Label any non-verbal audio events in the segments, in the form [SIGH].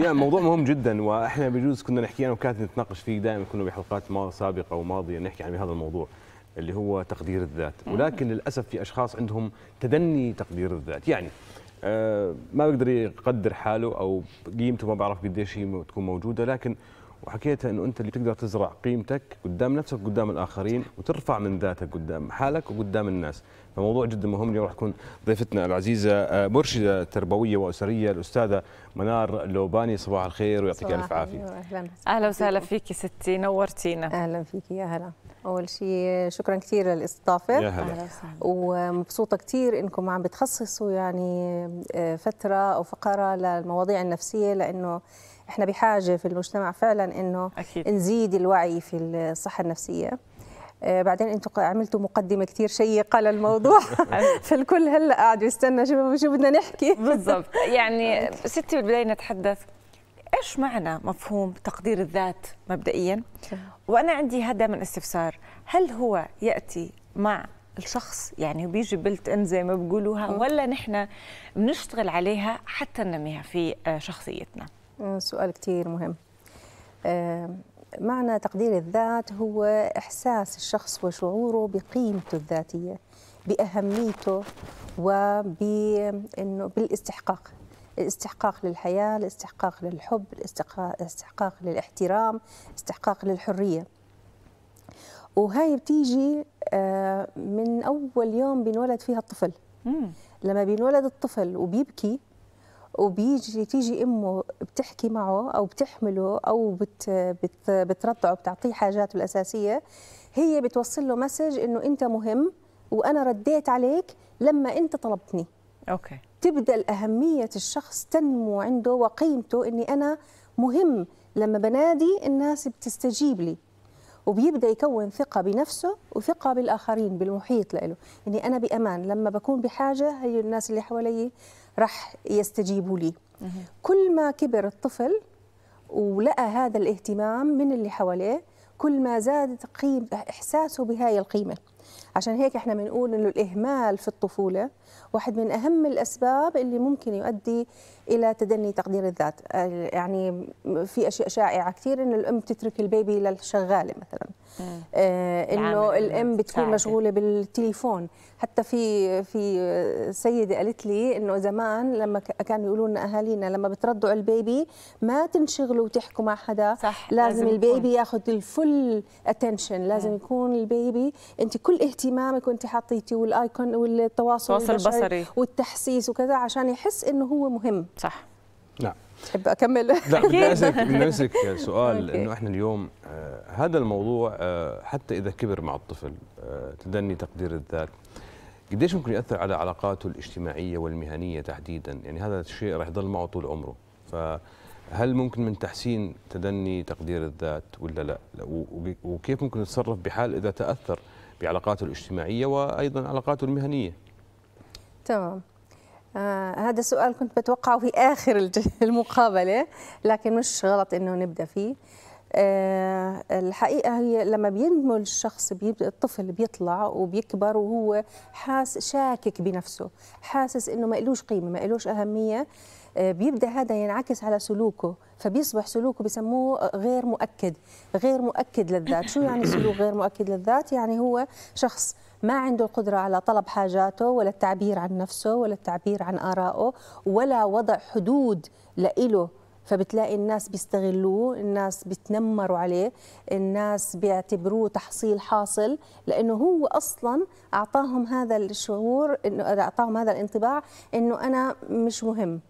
يا موضوع مهم جدا واحنا بجوز كنا نحكي انا وكاتب نتناقش فيه دائما كنا بحلقات ما سابقه وماضيه نحكي عن هذا الموضوع اللي هو تقدير الذات ولكن للاسف في اشخاص عندهم تدني تقدير الذات يعني آه، ما بيقدر يقدر حاله او قيمته ما بعرف قديش هي تكون موجوده لكن وحكيتها انه انت اللي تقدر تزرع قيمتك قدام نفسك قدام الاخرين وترفع من ذاتك قدام حالك وقدام الناس فموضوع جدا مهم اليوم راح تكون ضيفتنا العزيزه آه، مرشده تربويه واسريه الاستاذه منار لوباني صباح الخير ويعطيك الف عافيه اهلا اهلا وسهلا فيك ستي نورتينا اهلا فيك يا هلا اول شيء شكرا كثير للاستضافه يا هلا ومبسوطه كثير انكم عم بتخصصوا يعني آه، فتره او فقره للمواضيع النفسيه لانه احنا بحاجه في المجتمع فعلا انه أكيد. نزيد الوعي في الصحه النفسيه آه، بعدين انتم عملتوا مقدمه كثير شيقه للموضوع [LAUGHS] [LAUGHS] فالكل هلا قاعد يستنى شو شو بدنا نحكي [LAUGHS] بالضبط يعني ستي بالبدايه نتحدث ايش معنى مفهوم تقدير الذات مبدئيا وانا عندي هذا من استفسار هل هو ياتي مع الشخص يعني بيجي بلت ان زي ما بقولوها ولا نحن بنشتغل عليها حتى ننميها في آه، شخصيتنا آه، سؤال كثير مهم معنى تقدير الذات هو إحساس الشخص وشعوره بقيمته الذاتية بأهميته وبإنه بالاستحقاق الاستحقاق للحياة الاستحقاق للحب الاستحقاق للاحترام استحقاق للحرية وهي بتيجي آه، من أول يوم بينولد فيها الطفل لما بينولد الطفل وبيبكي وبيجي تيجي امه بتحكي معه او بتحمله او بت بت بترضعه بتعطيه حاجاته الاساسيه هي بتوصل له مسج انه انت مهم وانا رديت عليك لما انت طلبتني اوكي تبدا اهميه الشخص تنمو عنده وقيمته اني انا مهم لما بنادي الناس بتستجيب لي وبيبدا يكون ثقه بنفسه وثقه بالاخرين بالمحيط له اني يعني انا بامان لما بكون بحاجه هي الناس اللي حوالي راح يستجيبوا لي كل ما كبر الطفل ولقى هذا الاهتمام من اللي حواليه كل ما زادت قيم احساسه بهاي القيمه عشان هيك احنا بنقول انه الاهمال في الطفوله واحد من اهم الاسباب اللي ممكن يؤدي الى تدني تقدير الذات آه، يعني في اشياء شائعه كثير انه الام تترك البيبي للشغاله مثلا آه انه الام بتكون ساعدة. مشغوله بالتليفون حتى في في سيده قالت لي انه زمان لما كانوا يقولوا لنا اهالينا لما بترضعوا البيبي ما تنشغلوا وتحكوا مع حدا صح لازم, لازم البيبي ياخذ الفل اتنشن لازم يكون البيبي انت كل اهتمام اهتمامك وانت حطيتي والايكون والتواصل البصري. البصري والتحسيس وكذا عشان يحس انه هو مهم صح نعم تحب اكمل لا بدي بدي اسالك سؤال انه احنا اليوم آه هذا الموضوع آه حتى اذا كبر مع الطفل آه تدني تقدير الذات قديش ممكن ياثر على علاقاته الاجتماعيه والمهنيه تحديدا يعني هذا الشيء راح يضل معه طول عمره فهل ممكن من تحسين تدني تقدير الذات ولا لا وكيف ممكن يتصرف بحال اذا تاثر بعلاقاته الاجتماعية وأيضا علاقاته المهنية تمام آه هذا السؤال كنت بتوقعه في آخر [LAUGHS] المقابلة لكن مش غلط أنه نبدأ فيه آه، الحقيقة هي لما بينمو الشخص بيبدأ الطفل بيطلع وبيكبر وهو حاس شاكك بنفسه حاسس إنه ما إلوش قيمة ما إلوش أهمية آه، بيبدا هذا ينعكس على سلوكه فبيصبح سلوكه بسموه غير مؤكد غير مؤكد للذات شو يعني سلوك غير مؤكد للذات يعني هو شخص ما عنده القدرة على طلب حاجاته ولا التعبير عن نفسه ولا التعبير عن آرائه ولا وضع حدود لإله فبتلاقي الناس بيستغلوه الناس بتنمروا عليه الناس بيعتبروه تحصيل حاصل لأنه هو أصلا أعطاهم هذا الشعور أنه أعطاهم هذا الانطباع أنه أنا مش مهم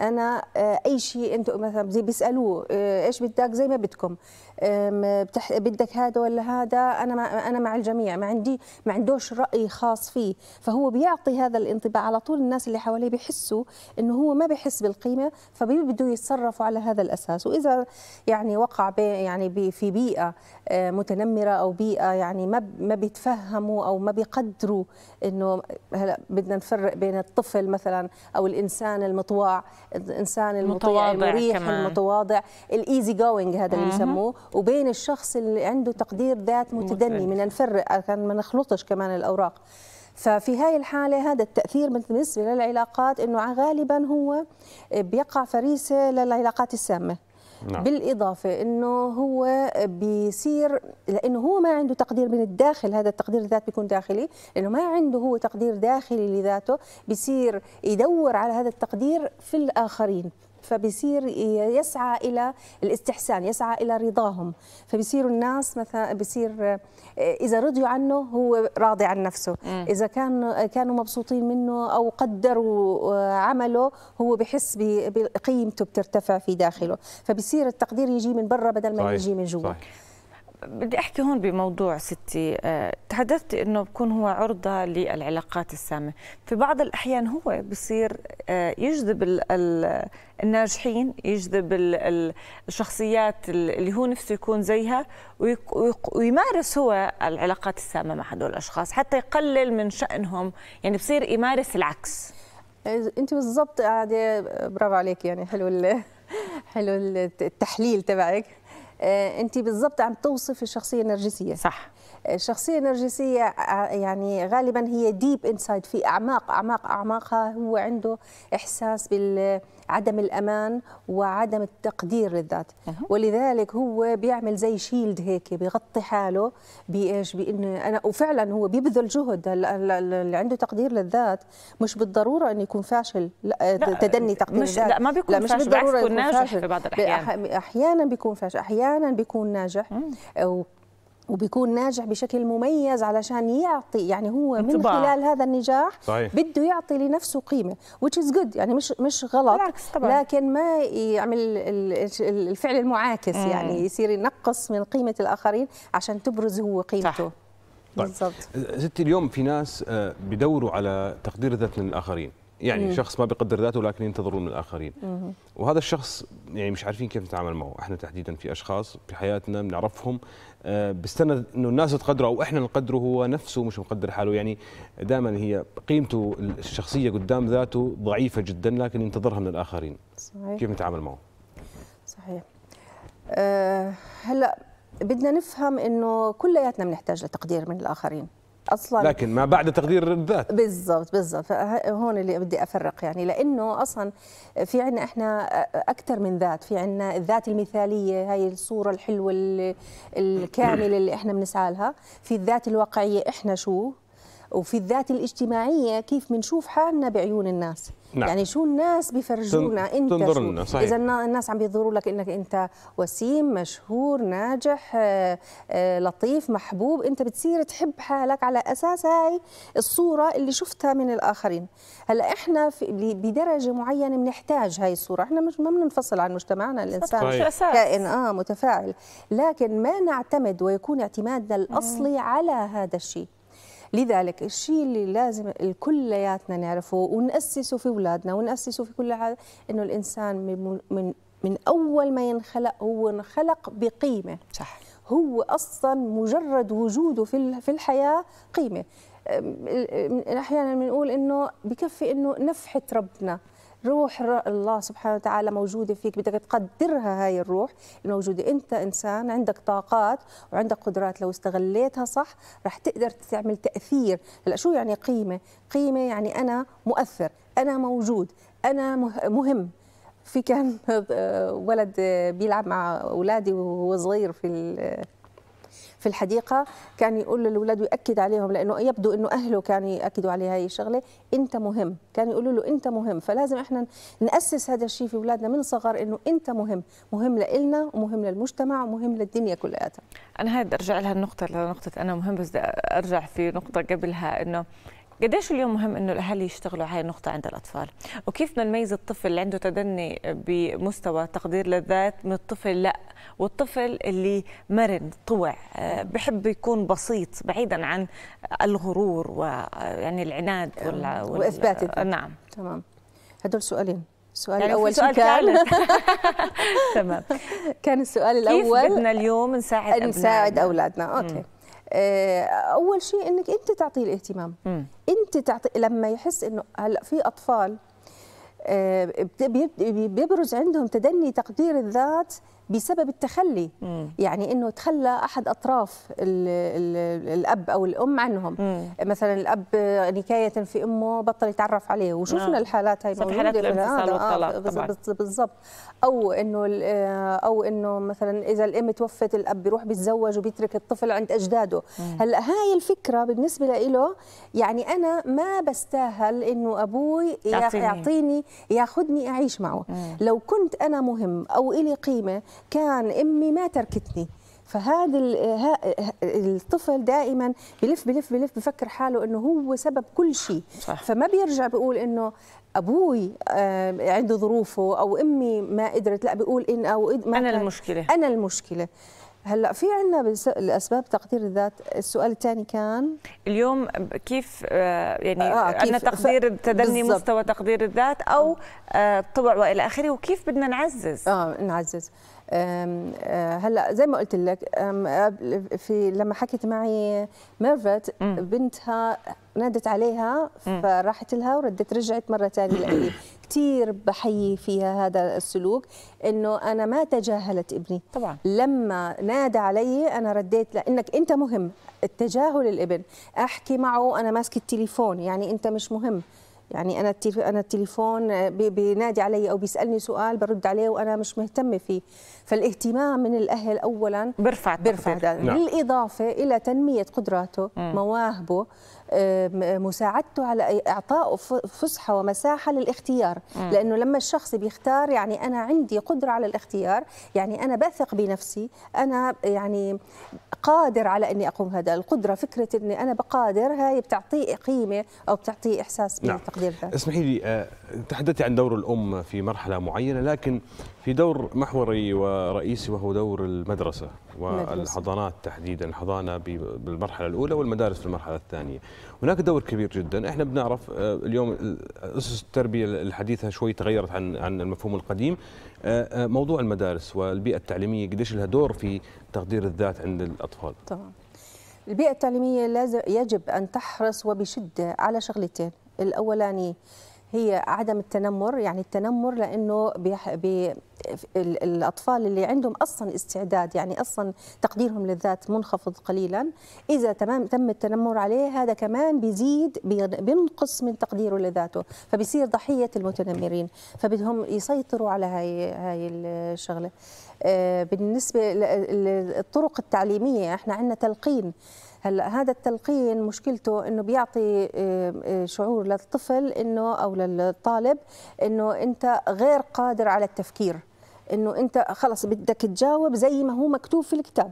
انا آه، اي شيء انتم مثلا بيسالوه آه، ايش بدك زي ما بدكم بتح... بدك هذا ولا هذا انا مع... انا مع الجميع ما عندي ما عندوش راي خاص فيه فهو بيعطي هذا الانطباع على طول الناس اللي حواليه بيحسوا انه هو ما بيحس بالقيمه فبيبدوا يتصرفوا على هذا الاساس واذا يعني وقع بي يعني بي في بيئه آه، متنمره او بيئه يعني ما ما بيتفهموا او ما بيقدروا انه هلا بدنا نفرق بين الطفل مثلا او الانسان المطواع الانسان المطيع المريح كمان. المتواضع الايزي جوينج هذا اللي يسموه وبين الشخص اللي عنده تقدير ذات متدني من نفرق ما نخلطش كمان الاوراق ففي هاي الحالة هذا التأثير بالنسبة للعلاقات أنه غالبا هو بيقع فريسة للعلاقات السامة نعم. بالإضافة أنه هو بيصير لأنه هو ما عنده تقدير من الداخل هذا التقدير الذات بيكون داخلي لأنه ما عنده هو تقدير داخلي لذاته بيصير يدور على هذا التقدير في الآخرين فبيصير يسعى الى الاستحسان يسعى الى رضاهم فبيصيروا الناس مثلا بيصير آه، اذا رضيوا عنه هو راضي عن نفسه م. اذا كان كانوا مبسوطين منه او قدروا آه، عمله هو بحس بقيمته بترتفع في داخله فبيصير التقدير يجي من برا بدل ما صحيح. يجي من جوا بدي احكي هون بموضوع ستي آه، تحدثت انه بكون هو عرضه للعلاقات السامه في بعض الاحيان هو بصير آه، يجذب الناجحين يجذب الشخصيات اللي هو نفسه يكون زيها ويمارس هو العلاقات السامه مع هدول الاشخاص حتى يقلل من شانهم يعني بصير يمارس العكس انت بالضبط قاعده برافو عليك يعني حلو حلو التحليل تبعك آه، انت بالضبط عم توصفي شخصيه نرجسيه صح الشخصيه آه، النرجسيه آه، يعني غالبا هي ديب انسايد في اعماق اعماق اعماقها هو عنده احساس بال عدم الأمان وعدم التقدير للذات ولذلك هو بيعمل زي شيلد هيك بيغطي حاله بإيش بانه أنا وفعلا هو بيبذل جهد اللي عنده تقدير للذات مش بالضرورة انه يكون فاشل لا تدني تقدير مش لا ما بيكون لا مش فاشل بالضرورة يكون ناجح فاشل. في بعض الأحيان أحيانا بيكون فاشل أحيانا بيكون ناجح وبيكون ناجح بشكل مميز علشان يعطي يعني هو من خلال هذا النجاح صحيح. بده يعطي لنفسه قيمه which is good يعني مش مش غلط طبعا. لكن ما يعمل الفعل المعاكس مم. يعني يصير ينقص من قيمه الاخرين عشان تبرز هو قيمته صح. طيب. بالضبط ستي اليوم في ناس آه، بدوروا على تقدير ذات من الاخرين يعني مم. شخص ما بيقدر ذاته لكن ينتظرون من الاخرين مم. وهذا الشخص يعني مش عارفين كيف نتعامل معه احنا تحديدا في اشخاص في حياتنا بنعرفهم آه انه الناس تقدره او احنا نقدره هو نفسه مش مقدر حاله يعني دائما هي قيمته الشخصيه قدام ذاته ضعيفه جدا لكن ينتظرها من الاخرين صحيح. كيف نتعامل معه صحيح أه هلا بدنا نفهم انه كلياتنا بنحتاج لتقدير من الاخرين اصلا لكن ما بعد تقدير الذات بالضبط بالضبط هون اللي بدي افرق يعني لانه اصلا في عندنا احنا اكثر من ذات في عندنا الذات المثاليه هاي الصوره الحلوه الكامله اللي احنا بنسعى لها في الذات الواقعيه احنا شو وفي الذات الاجتماعيه كيف بنشوف حالنا بعيون الناس نعم. يعني شو الناس بيفرجونا انت صحيح اذا الناس عم بيظهروا لك انك انت وسيم مشهور ناجح آه، آه، لطيف محبوب انت بتصير تحب حالك على اساس هاي الصوره اللي شفتها من الاخرين هلا احنا في بدرجه معينه بنحتاج هاي الصوره احنا مش ما بننفصل عن مجتمعنا الانسان كائن اه متفاعل لكن ما نعتمد ويكون اعتمادنا الاصلي مم. على هذا الشيء لذلك الشيء اللي لازم الكلياتنا نعرفه ونأسسه في أولادنا ونأسسه في كل هذا أنه الإنسان من, من, من أول ما ينخلق هو انخلق بقيمة صح هو أصلا مجرد وجوده في في الحياة قيمة أحيانا بنقول إنه بكفي إنه نفحة ربنا روح الله سبحانه وتعالى موجودة فيك بدك تقدرها هاي الروح الموجودة أنت إنسان عندك طاقات وعندك قدرات لو استغليتها صح رح تقدر تعمل تأثير هلا شو يعني قيمة؟ قيمة يعني أنا مؤثر أنا موجود أنا مهم في كان [LAUGHS] آه، ولد بيلعب مع أولادي وهو صغير في في الحديقه كان يقول للاولاد وياكد عليهم لانه يبدو انه اهله كانوا ياكدوا عليه هاي الشغله انت مهم كان يقولوا له انت مهم فلازم احنا ناسس هذا الشيء في اولادنا من صغر انه انت مهم مهم لنا ومهم للمجتمع ومهم للدنيا كلياتها انا هاي بدي ارجع لها النقطه لنقطه انا مهم بس بدي ارجع في نقطه قبلها انه قديش اليوم مهم انه الاهالي يشتغلوا على هاي النقطه عند الاطفال وكيف بدنا نميز الطفل اللي عنده تدني بمستوى تقدير للذات من الطفل لا والطفل اللي مرن طوع آه، بحب يكون بسيط بعيدا عن الغرور ويعني آه، العناد وال... آه، وال... واثبات نعم تمام هدول سؤالين السؤال يعني الاول سؤال كان [LAUGHS] تمام كان السؤال الاول كيف بدنا اليوم نساعد نساعد اولادنا اوكي م. آه، اول شيء انك انت تعطيه الاهتمام م. انت تعطي لما يحس انه هلا في اطفال آه، بيبرز عندهم تدني تقدير الذات بسبب التخلي مم. يعني انه تخلى احد اطراف الـ الـ الاب او الام عنهم مم. مثلا الاب نكايه في امه بطل يتعرف عليه وشفنا آه. الحالات هاي موجوده حالات الانفصال آه، والطلاق بالضبط او انه آه، او انه مثلا اذا الام توفت الاب بيروح بيتزوج وبيترك الطفل عند اجداده هلا هاي الفكره بالنسبه له يعني انا ما بستاهل انه ابوي يعطيني ياخذني اعيش معه مم. لو كنت انا مهم او إلي قيمه كان امي ما تركتني فهذا الطفل دائما بلف بلف بلف بفكر حاله انه هو سبب كل شيء صح. فما بيرجع بيقول انه ابوي عنده ظروفه او امي ما قدرت لا بيقول ان او ما انا المشكله انا المشكله هلا في عندنا لاسباب تقدير الذات السؤال الثاني كان اليوم كيف آه، يعني آه, آه، عندنا تقدير ف... تدني بالزبط. مستوى تقدير الذات او آه، طبع والى اخره وكيف بدنا نعزز اه نعزز أه، هلا زي ما قلت لك في لما حكيت معي ميرفت بنتها نادت عليها فراحت لها وردت رجعت مره ثانيه لالي كثير بحيي فيها هذا السلوك انه انا ما تجاهلت ابني طبعا لما نادى علي انا رديت لانك انت مهم التجاهل الابن احكي معه انا ماسكه التليفون يعني انت مش مهم يعني انا انا التليفون بينادي علي او بيسالني سؤال برد عليه وانا مش مهتمه فيه فالاهتمام من الاهل اولا برفع برفع بالاضافه نعم. الى تنميه قدراته م. مواهبه مساعدته على اعطائه فسحه ومساحه للاختيار م. لانه لما الشخص بيختار يعني انا عندي قدره على الاختيار يعني انا بثق بنفسي انا يعني قادر على اني اقوم هذا القدره فكره اني انا بقادر هاي بتعطي قيمه او بتعطي احساس نعم. بالتقدير نعم. اسمحي لي آه، تحدثتي عن دور الام في مرحله معينه لكن في دور محوري ورئيسي وهو دور المدرسه والحضانات تحديدا الحضانه بالمرحله الاولى والمدارس في المرحله الثانيه هناك دور كبير جدا احنا بنعرف آه، اليوم اسس التربيه الحديثه شوي تغيرت عن عن المفهوم القديم آه، آه، موضوع المدارس والبيئه التعليميه قديش لها دور في تقدير الذات عند الاطفال طبعا البيئه التعليميه لازم يجب ان تحرص وبشده على شغلتين الاولاني هي عدم التنمر يعني التنمر لانه بي الاطفال اللي عندهم اصلا استعداد يعني اصلا تقديرهم للذات منخفض قليلا اذا تمام تم التنمر عليه هذا كمان بيزيد بينقص من تقديره لذاته فبيصير ضحيه المتنمرين فبدهم يسيطروا على هاي هاي الشغله آه، بالنسبه للطرق التعليميه احنا عندنا تلقين هلا هذا التلقين مشكلته انه بيعطي آه، آه، شعور للطفل انه او للطالب انه انت غير قادر على التفكير انه انت خلص بدك تجاوب زي ما هو مكتوب في الكتاب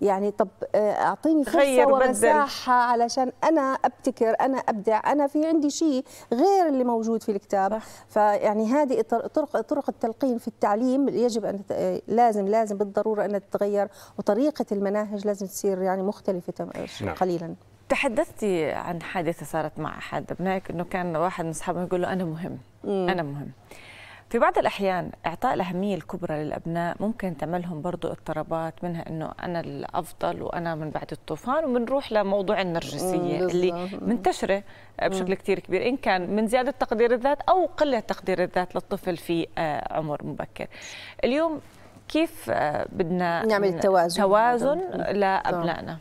يعني طب آه، اعطيني فرصه ومساحه علشان انا ابتكر انا ابدع انا في عندي شيء غير اللي موجود في الكتاب صح. فيعني هذه طرق طرق التلقين في التعليم يجب ان آه، لازم لازم بالضروره ان تتغير وطريقه المناهج لازم تصير يعني مختلفه آه، نعم. قليلا تحدثتي عن حادثه صارت مع احد ابنائك انه كان واحد من اصحابه يقول له انا مهم مم. انا مهم في بعض الأحيان إعطاء الأهمية الكبرى للأبناء ممكن تعملهم برضو اضطرابات منها أنه أنا الأفضل وأنا من بعد الطوفان وبنروح لموضوع النرجسية اللي منتشرة بشكل كتير كبير إن كان من زيادة تقدير الذات أو قلة تقدير الذات للطفل في آه، عمر مبكر اليوم كيف آه، بدنا نعمل التوازن توازن لأبنائنا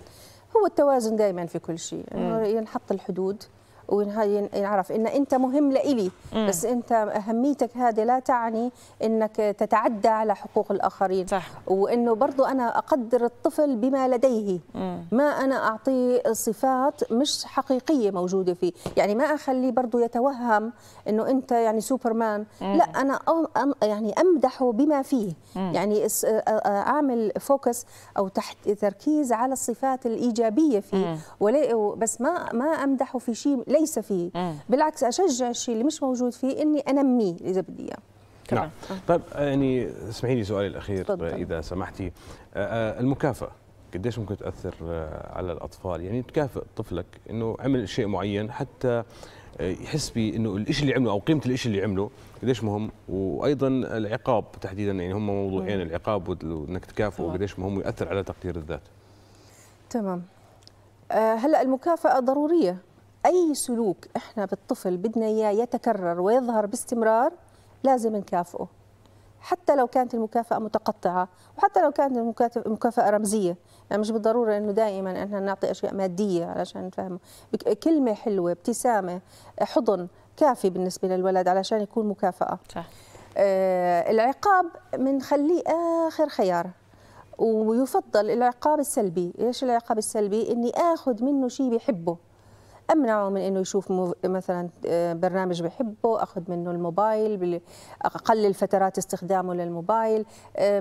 هو التوازن دائما في كل شيء يعني نحط الحدود ونعرف ان انت مهم لإلي بس انت اهميتك هذه لا تعني انك تتعدى على حقوق الاخرين صح. وانه برضو انا اقدر الطفل بما لديه مم. ما انا اعطيه صفات مش حقيقيه موجوده فيه يعني ما اخليه برضو يتوهم انه انت يعني سوبرمان مم. لا انا أم يعني امدحه بما فيه مم. يعني اعمل فوكس او تحت تركيز على الصفات الايجابيه فيه بس ما ما امدحه في شيء ليس فيه مم. بالعكس اشجع الشيء اللي مش موجود فيه اني انميه اذا بدي اياه نعم آه. طيب يعني اسمحي لي سؤالي الاخير طبعا. اذا سمحتي آه، آه، المكافاه قديش ممكن تاثر على الاطفال يعني تكافئ طفلك انه عمل شيء معين حتى يحس بانه الشيء اللي عمله او قيمه الشيء اللي عمله قديش مهم وايضا العقاب تحديدا يعني هم موضوعين العقاب وانك تكافئه قديش مهم ويؤثر على تقدير الذات تمام هلا المكافاه ضروريه اي سلوك احنا بالطفل بدنا اياه يتكرر ويظهر باستمرار لازم نكافئه حتى لو كانت المكافأة متقطعة وحتى لو كانت المكافأة رمزية يعني مش بالضرورة أنه دائما احنا نعطي أشياء مادية علشان نفهمه كلمة حلوة ابتسامة حضن كافي بالنسبة للولد علشان يكون مكافأة صح. آه العقاب بنخليه آخر خيار ويفضل العقاب السلبي إيش العقاب السلبي؟ أني آخذ منه شيء بحبه امنعه من انه يشوف مثلا آه، برنامج بحبه اخذ منه الموبايل اقلل فترات استخدامه للموبايل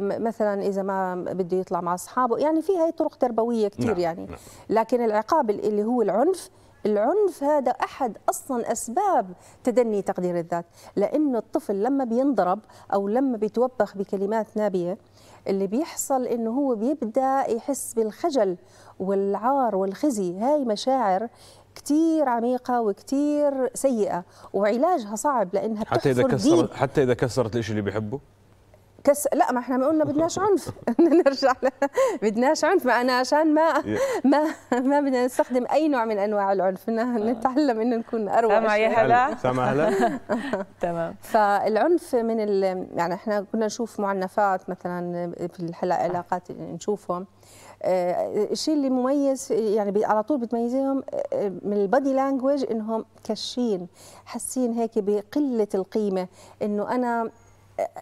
مثلا اذا ما بده يطلع مع اصحابه يعني في هي طرق تربويه كثير نعم. يعني نعم. لكن العقاب اللي هو العنف العنف هذا احد اصلا اسباب تدني تقدير الذات لانه الطفل لما بينضرب او لما بيتوبخ بكلمات نابيه اللي بيحصل انه هو بيبدا يحس بالخجل والعار والخزي هاي مشاعر كتير عميقه وكتير سيئه وعلاجها صعب لانها حتى اذا كسرت حتى اذا كسرت الشيء اللي بيحبه كس لا ما احنا قلنا بدناش [LAUGHS] عنف [LAUGHS] نرجع ل... بدناش عنف ما انا عشان ما [LAUGHS] ما ما بدنا نستخدم اي نوع من انواع العنف آه. نتعلم انه نكون اروع سامع يا هلا سامع هلا تمام فالعنف من ال... يعني احنا كنا نشوف معنفات مثلا في العلاقات آه. نشوفهم آه، الشيء اللي مميز يعني على طول بتميزهم آه، آه، من البادي لانجوج انهم كشين حاسين هيك بقله القيمه انه انا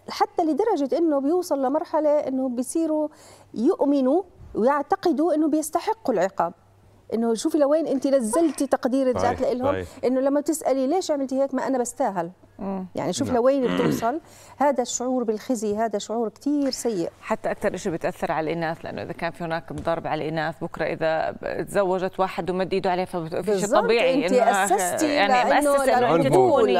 حتى لدرجه انه بيوصل لمرحله انه بيصيروا يؤمنوا ويعتقدوا انه بيستحقوا العقاب انه شوفي لوين انت نزلتي تقدير الذات طيب، لهم طيب. انه لما تسالي ليش عملتي هيك ما انا بستاهل يعني شوف نعم. لوين بتوصل هذا الشعور بالخزي هذا شعور كثير سيء حتى اكثر شيء بتاثر على الاناث لانه اذا كان في هناك ضرب على الاناث بكره اذا تزوجت واحد ومد ايده عليها ففي شيء طبيعي انت اسستي يعني مؤسسه انه انت تكوني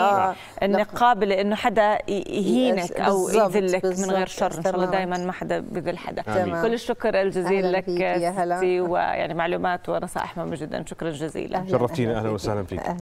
انك قابله انه حدا يهينك او يذلك من غير شر ان شاء الله دائما ما حدا بذل حدا كل الشكر الجزيل لك هلا ويعني معلومات ونصائح مهمه جدا شكرا جزيلا شرفتينا اهلا وسهلا فيك